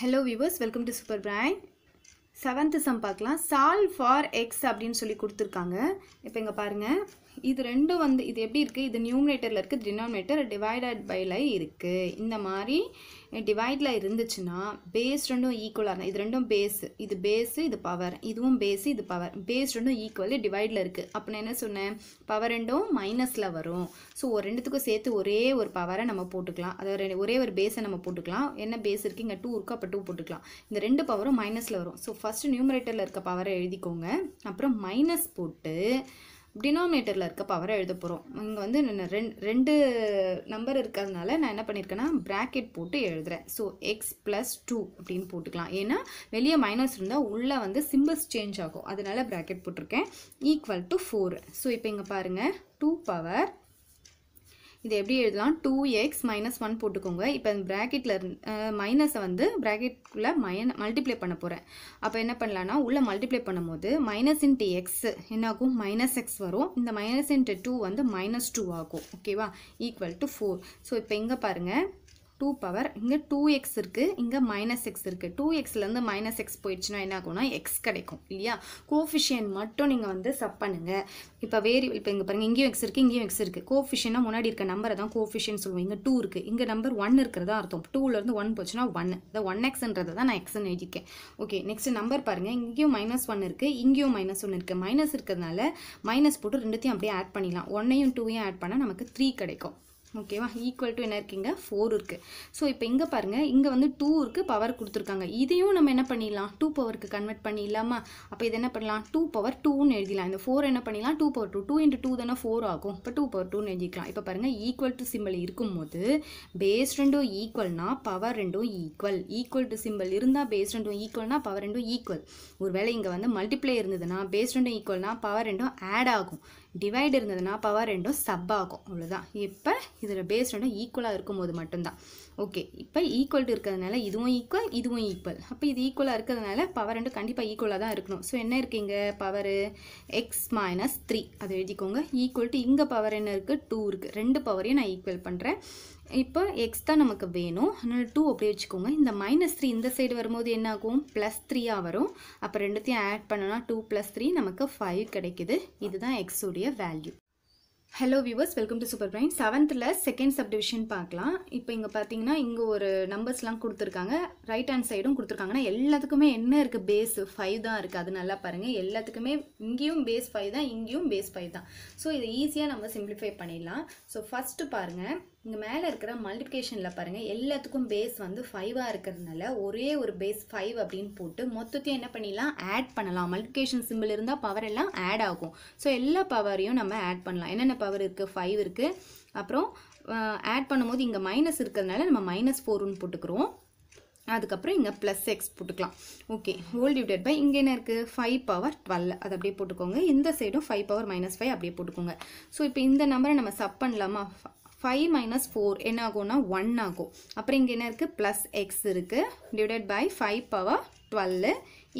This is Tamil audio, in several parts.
hello viewers welcome to super brain seventh sum பார்க்கலாம் சால்வ் ஃபார் எக்ஸ் அப்படின்னு சொல்லி கொடுத்துருக்காங்க இப்போ இங்கே பாருங்கள் இது ரெண்டும் வந்து இது எப்படி இருக்குது இது நியூமினேட்டரில் இருக்குது டினாமினேட்டர் டிவைடட் பைல இருக்குது இந்த மாதிரி டிவைடில் இருந்துச்சுன்னா பேஸ் ரெண்டும் ஈக்குவலாக இருந்தால் இது ரெண்டும் பேஸு இது பேஸு இது பவர் இதுவும் பேஸு இது பவர் பேஸ் ரெண்டும் ஈக்குவலி டிவைடில் இருக்குது அப்போ நான் என்ன சொன்னேன் பவர் ரெண்டும் மைனஸில் வரும் ஸோ ஒரு ரெண்டுத்துக்கும் சேர்த்து ஒரே ஒரு பவரை நம்ம போட்டுக்கலாம் அதாவது ஒரே ஒரு பேஸை நம்ம போட்டுக்கலாம் என்ன பேஸ் இருக்குது இங்கே டூ இருக்கோ அப்போ டூ போட்டுக்கலாம் இந்த ரெண்டு பவரும் மைனஸில் வரும் ஸோ ஃபஸ்ட்டு நியூமரேட்டரில் இருக்க பவரை எழுதிக்கோங்க அப்புறம் மைனஸ் போட்டு டினாமினேட்டரில் இருக்க பவரை எழுத போகிறோம் இங்கே வந்து ரெண்டு ரெண்டு நம்பர் இருக்கிறதுனால நான் என்ன பண்ணியிருக்கேன்னா ப்ராக்கெட் போட்டு எழுதுகிறேன் ஸோ எக்ஸ் ப்ளஸ் டூ அப்படின்னு போட்டுக்கலாம் ஏன்னா வெளியே மைனஸ் இருந்தால் உள்ளே வந்து சிம்பிள்ஸ் சேஞ்ச் ஆகும் அதனால ப்ராக்கெட் போட்டிருக்கேன் ஈக்குவல் டு ஃபோர் ஸோ இப்போ இங்கே பாருங்கள் டூ பவர் இது எப்படி எழுதலாம் டூ எக்ஸ் மைனஸ் ஒன் போட்டுக்கோங்க இப்போ இந்த ப்ராக்கெட்டில் இருந்து மைனஸை வந்து ப்ராக்கெட்டில் மைன மல்டிப்ளை பண்ண போகிறேன் அப்போ என்ன பண்ணலான்னா உள்ளே மல்டிப்ளை பண்ணும்போது மைனஸ் இன்ட்டு எக்ஸ் என்னாகும் மைனஸ் எக்ஸ் வரும் இந்த மைனஸ் இன்ட்டு டூ வந்து மைனஸ் டூ ஆகும் ஓகேவா ஈக்குவல் டு ஃபோர் ஸோ இப்போ எங்கே பாருங்கள் டூ பவர் இங்கே டூ எக்ஸ் இருக்குது இங்கே மைனஸ் எக்ஸ் இருக்குது டூ எக்ஸ்லேருந்து மைனஸ் எக்ஸ் போயிடுச்சுன்னா என்ன ஆகும்னா எக்ஸ் கிடைக்கும் இல்லையா கோஃபிஷியன் மட்டும் நீங்கள் வந்து சப் பண்ணுங்கள் இப்போ வேறு இப்போ இங்கே பாருங்கள் இங்கேயும் எக்ஸ் இருக்குது இங்கேயும் எக்ஸ் இருக்குது கோஃபிஷியனாக முன்னாடி இருக்க நம்பரை தான் கோஃபிஷியன் சொல்லுவோம் இங்கே டூ இருக்குது இங்கே நம்பர் ஒன் இருக்கிறதா அர்த்தம் டூலேருந்து ஒன் போச்சுன்னா ஒன் அதை ஒன் எக்ஸ்ன்றதை தான் நான் எக்ஸ்னு எழுதிக்கேன் ஓகே நெக்ஸ்ட் நம்பர் பாருங்கள் இங்கேயும் மைனஸ் ஒன் இருக்குது இங்கேயும் மைனஸ் ஒன் இருக்குது மைனஸ் இருக்கிறதுனால மைனஸ் போட்டு ரெண்டுத்தையும் அப்படியே ஆட் பண்ணிடலாம் ஒன்னையும் டூவையும் ஆட் பண்ணால் நமக்கு த்ரீ கிடைக்கும் ஓகேவா ஈக்குவல் டு என்ன இருக்குங்க ஃபோர் இருக்குது ஸோ இப்போ இங்கே பாருங்கள் இங்கே வந்து டூ இருக்குது பவர் கொடுத்துருக்காங்க இதையும் நம்ம என்ன பண்ணிடலாம் டூ பவருக்கு கன்வெர்ட் பண்ணிடலாமா அப்போ இது என்ன பண்ணலாம் டூ பவர் டூன்னு எழுதிடலாம் இந்த ஃபோர் என்ன பண்ணிடலாம் two power two two into two தானே ஃபோர் ஆகும் இப்போ டூ பவர் டூன்னு எழுதிக்கலாம் இப்போ பாருங்கள் ஈக்குவல் டு சிம்பிள் இருக்கும்போது பேஸ் ரெண்டும் ஈக்குவல்னா பவர் ரெண்டும் ஈக்குவல் ஈக்குவல் டு சிம்பிள் இருந்தால் பேஸ் ரெண்டும் ஈக்குவல்னா பவர் ரெண்டும் ஈக்குவல் வேளை இங்கே வந்து மல்டிப்ளை இருந்ததுன்னா பேஸ் ரெண்டும் ஈக்குவல்னா பவர் ரெண்டும் ஆட் ஆகும் டிவைட் இருந்ததுன்னா பவர் ரெண்டும் சப் ஆகும் அவ்வளோதான் இப்போ இதில் பேஸ் ரெண்டும் ஈக்குவலாக போது மட்டும்தான் ஓகே இப்போ ஈக்குவல் இருக்கிறதுனால இதுவும் ஈக்குவல் இதுவும் ஈக்குவல் அப்போ இது ஈக்குவலாக இருக்கிறதுனால பவர் ரெண்டும் கண்டிப்பாக ஈக்குவலாக தான் இருக்கணும் ஸோ என்ன இருக்கீங்க பவரு எக்ஸ் மைனஸ் த்ரீ அதை எழுதிக்கோங்க ஈக்குவல் டு இங்கே பவர் என்ன இருக்குது டூ இருக்குது ரெண்டு பவரையும் நான் ஈக்குவல் பண்ணுறேன் இப்போ x தான் நமக்கு வேணும் அதனால் டூ அப்படியே வச்சுக்கோங்க இந்த மைனஸ் த்ரீ இந்த சைடு வரும்போது என்ன ஆகும் ப்ளஸ் த்ரீயாக வரும் அப்போ ரெண்டுத்தையும் ஆட் பண்ணனா டூ ப்ளஸ் த்ரீ நமக்கு ஃபைவ் கிடைக்குது இதுதான் எக்ஸுடைய value hello viewers welcome to super brain செவன்த்தில் செகண்ட் சப்டிவிஷன் பார்க்கலாம் இப்போ இங்கே பார்த்தீங்கன்னா இங்கே ஒரு நம்பர்ஸ்லாம் கொடுத்துருக்காங்க ரைட் ஹேண்ட் சைடும் கொடுத்துருக்காங்கன்னா எல்லாத்துக்குமே என்ன இருக்குது பேஸ் ஃபைவ் தான் இருக்குது அது நல்லா பாருங்கள் எல்லாத்துக்குமே இங்கேயும் பேஸ் ஃபைவ் தான் இங்கேயும் பேஸ் ஃபைவ் தான் ஸோ இதை ஈஸியாக நம்ம சிம்பிளிஃபை பண்ணிடலாம் ஸோ ஃபஸ்ட்டு பாருங்கள் இங்கே மேலே இருக்கிற மல்டிபிகேஷனில் பாருங்கள் எல்லாத்துக்கும் பேஸ் வந்து ஃபைவாக இருக்கிறதுனால ஒரே ஒரு பேஸ் ஃபைவ் அப்படின்னு போட்டு மொத்தத்தையும் என்ன பண்ணிடலாம் ஆட் பண்ணலாம் மல்டிபிகேஷன் சிம்பிள் இருந்தால் பவர் எல்லாம் ஆட் ஆகும் ஸோ எல்லா பவரையும் நம்ம ஆட் பண்ணலாம் என்னென்ன பவர் இருக்குது ஃபைவ் இருக்குது அப்புறம் ஆட் பண்ணும்போது இங்கே மைனஸ் இருக்கிறதுனால நம்ம மைனஸ் ஃபோர்னு போட்டுக்கிறோம் அதுக்கப்புறம் இங்கே ப்ளஸ் எக்ஸ் போட்டுக்கலாம் ஓகே ஹோல் டிவைட் பை இங்கே என்ன இருக்குது ஃபைவ் பவர் டுவெல் அது அப்படியே போட்டுக்கோங்க இந்த சைடும் ஃபைவ் பவர் மைனஸ் ஃபைவ் அப்படியே போட்டுக்கோங்க ஸோ இப்போ இந்த நம்பரை நம்ம சப் பண்ணலாமா ஃபைவ் மைனஸ் ஃபோர் என்ன ஆகும்னா ஒன் ஆகும் அப்புறம் இங்கே என்ன இருக்குது ப்ளஸ் எக்ஸ் இருக்குது divided by five power twelve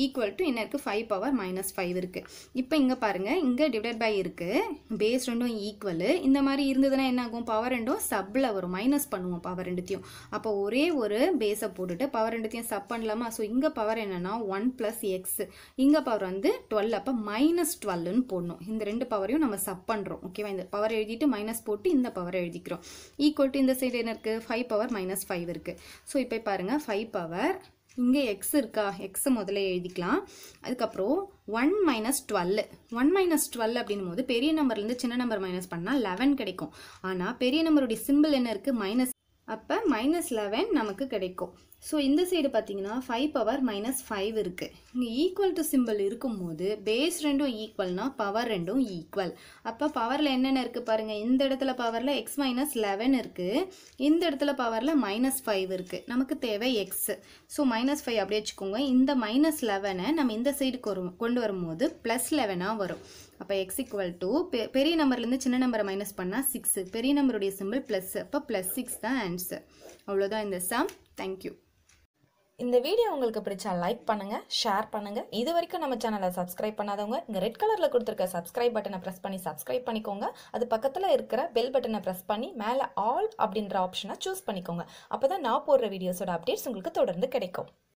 equal to இன்னருக்கு ஃபைவ் பவர் மைனஸ் ஃபைவ் இருக்குது இப்போ இங்கே பாருங்கள் இங்கே டிவைட் பை இருக்குது பேஸ் ரெண்டும் ஈக்குவலு இந்த மாதிரி இருந்ததுன்னா என்னாகும் ஆகும் பவர் ரெண்டும் சப்பில் வரும் மைனஸ் பண்ணுவோம் பவர் ரெண்டுத்தையும் அப்போ ஒரே ஒரு பேஸை போட்டுட்டு பவர் ரெண்டுத்தையும் சப் பண்ணலாமா ஸோ இங்கே பவர் என்னென்னா ஒன் ப்ளஸ் எக்ஸ் இங்கே பவர் வந்து டுவெல் அப்போ மைனஸ் டுவெல்னு போடணும் இந்த ரெண்டு பவரையும் நம்ம சப் பண்ணுறோம் ஓகேவா இந்த பவர் எழுதிட்டு மைனஸ் போட்டு இந்த power எழுதிக்கிறோம் ஈக்குவல் டு இந்த சைடு என்ன இருக்குது ஃபைவ் பவர் மைனஸ் ஃபைவ் இருக்குது ஸோ இப்போ பாருங்கள் ஃபைவ் பவர் இங்கே எக்ஸ் இருக்கா எக்ஸை முதல்ல எழுதிக்கலாம் அதுக்கப்புறம் one minus twelve one minus twelve அப்படின்னும் போது பெரிய நம்பர்லேருந்து சின்ன நம்பர் மைனஸ் பண்ணால் லெவன் கிடைக்கும் ஆனால் பெரிய நம்பருடைய சிம்பிள் என்ன இருக்குது மைனஸ் அப்போ மைனஸ் லெவன் நமக்கு கிடைக்கும் ஸோ இந்த சைடு பார்த்தீங்கன்னா ஃபைவ் பவர் மைனஸ் ஃபைவ் இருக்குது இங்கே ஈக்குவல் டு சிம்பிள் இருக்கும்போது பேஸ் ரெண்டும் ஈக்குவல்னால் பவர் ரெண்டும் ஈக்குவல் அப்போ பவரில் என்னென்ன இருக்குது பாருங்கள் இந்த இடத்துல பவரில் எக்ஸ் மைனஸ் லெவன் இருக்குது இந்த இடத்துல பவரில் மைனஸ் ஃபைவ் இருக்குது நமக்கு தேவை எக்ஸு ஸோ மைனஸ் ஃபைவ் அப்படியே வச்சுக்கோங்க இந்த மைனஸ் லெவனை நம்ம இந்த சைடுக்கு வரும் கொண்டு வரும்போது ப்ளஸ் லெவனாக வரும் அப்போ எக்ஸ் டூ பெ பெரிய நம்பர்லேருந்து சின்ன நம்பரை மைனஸ் பண்ணால் சிக்ஸு பெரிய நம்பருடைய சிம்பிள் ப்ளஸ் அப்போ ப்ளஸ் சிக்ஸ் தான் ஆன்சர் அவ்வளோதான் இந்த சம் தேங்க்யூ இந்த வீடியோ உங்களுக்கு பிடிச்சா லைக் பண்ணுங்கள் ஷேர் பண்ணுங்கள் இது வரைக்கும் நம்ம சேனலை சப்ஸ்கிரைப் பண்ணாதவங்க இங்கே ரெட் கலரில் கொடுத்துருக்க சப்ஸ்கிரைப் பட்டனை ப்ரெஸ் பண்ணி சப்ஸ்கிரைப் பண்ணிக்கோங்க அது பக்கத்தில் இருக்கிற பெல் பட்டனை ப்ரெஸ் பண்ணி மேலே ஆல் அப்படின்ற ஆப்ஷனை சூஸ் பண்ணிக்கோங்க அப்போ தான் நான் போடுற வீடியோஸோட அப்டேட்ஸ் உங்களுக்கு தொடர்ந்து கிடைக்கும்